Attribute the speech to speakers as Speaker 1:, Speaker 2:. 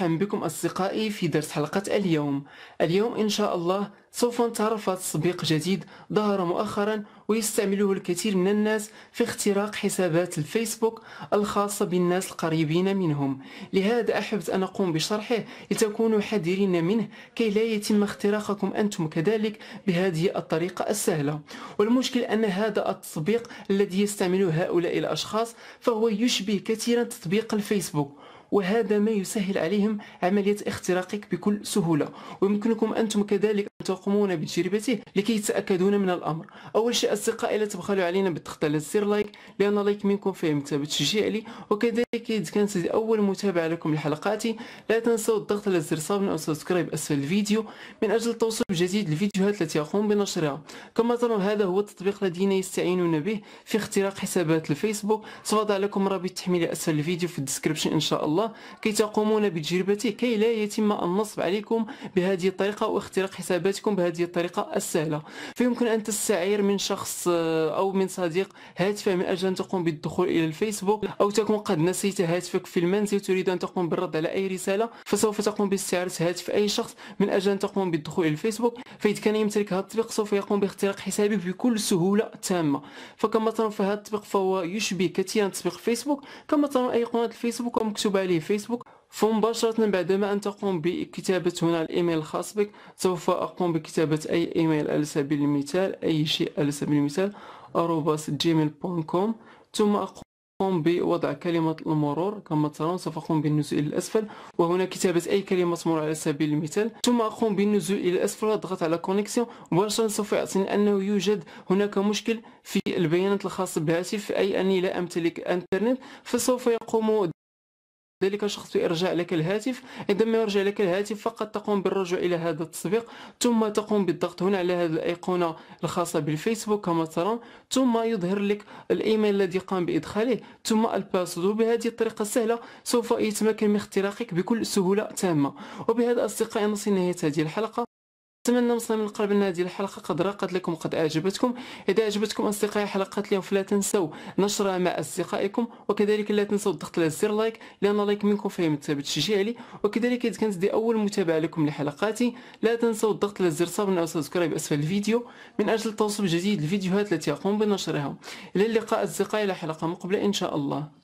Speaker 1: مرحبا بكم أصدقائي في درس حلقة اليوم اليوم إن شاء الله سوف نتعرف على تطبيق جديد ظهر مؤخرا ويستعمله الكثير من الناس في اختراق حسابات الفيسبوك الخاصة بالناس القريبين منهم لهذا أحبت أن أقوم بشرحه لتكونوا حذرين منه كي لا يتم اختراقكم أنتم كذلك بهذه الطريقة السهلة والمشكل أن هذا التطبيق الذي يستعمله هؤلاء الأشخاص فهو يشبه كثيرا تطبيق الفيسبوك وهذا ما يسهل عليهم عملية اختراقك بكل سهولة ويمكنكم أنتم كذلك أن تقومون بتجربته لكي تتأكدون من الأمر أول شيء أصدقائي لا تبخلوا علينا بالضغط على زر لايك لأن لايك منكم فيه مثابة تشجيع لي وكذلك إذا كانت أول متابعة لكم لحلقاتي لا تنسوا الضغط على زر صابن أو سبسكرايب أسفل الفيديو من أجل التوصل بجديد الفيديوهات التي أقوم بنشرها كما ترون هذا هو التطبيق الذي يستعينون به في اختراق حسابات الفيسبوك سأضع لكم رابط تحميل أسفل الفيديو في الديسكريبشن إن شاء الله الله كي تقومون بتجربته كي لا يتم النصب عليكم بهذه الطريقة واختراق حساباتكم بهذه الطريقة السهلة فيمكن أن تستعير من شخص آه، أو من صديق هاتفه من أجل أن تقوم بالدخول إلى الفيسبوك أو تكون قد نسيت هاتفك في المنزل تريد أن تقوم بالرد على أي رسالة فسوف تقوم باستعارة هاتف أي شخص من أجل أن تقوم بالدخول إلى الفيسبوك فإذا كان يمتلك هذا التطبيق سوف يقوم باختراق حسابك بكل سهولة تامة فكما ترون فهذا التطبيق فهو يشبه كثيرا تطبيق فيسبوك كما ترون أيقونة الفيسبوك ومكتوب عليه فيسبوك فمباشرة بعدما أن تقوم بكتابة هنا الإيميل الخاص بك سوف أقوم بكتابة أي إيميل على سبيل المثال أي شيء على سبيل المثال أروباس جيميل كوم ثم أقوم قم بوضع كلمة المرور كما ترون سوف أقوم بالنزول إلى الأسفل وهنا كتابة أي كلمة مرور على سبيل المثال ثم أقوم بالنزول إلى الأسفل وأضغط على كونيكسيون مباشرة سوف يعطيني أنه يوجد هناك مشكل في البيانات الخاصة بالهاتف أي أني لا أمتلك أنترنت فسوف يقوم ذلك الشخص بإرجاع لك الهاتف عندما يرجع لك الهاتف فقط تقوم بالرجوع إلى هذا التطبيق ثم تقوم بالضغط هنا على هذه الأيقونة الخاصة بالفيسبوك كما ترى ثم يظهر لك الإيميل الذي قام بإدخاله ثم الباسورد بهذه الطريقة السهلة سوف يتمكن من اختراقك بكل سهولة تامة وبهذا أصدقائي نصل نهاية هذه الحلقة نتمنى وصلنا من قلب هذه الحلقه قد راقت لكم قد اعجبتكم اذا اعجبتكم اصدقائي حلقات اليوم فلا تنسوا نشرها مع اصدقائكم وكذلك لا تنسوا الضغط على زر لايك لان لايك منكم فهم تشجيع لي وكذلك اذا كانت دي اول متابعه لكم لحلقاتي لا تنسوا الضغط على زر صابن او سبسكرايب اسفل الفيديو من اجل التوصل بجديد الفيديوهات التي اقوم بنشرها الى اللقاء اصدقائي الى حلقه مقبله ان شاء الله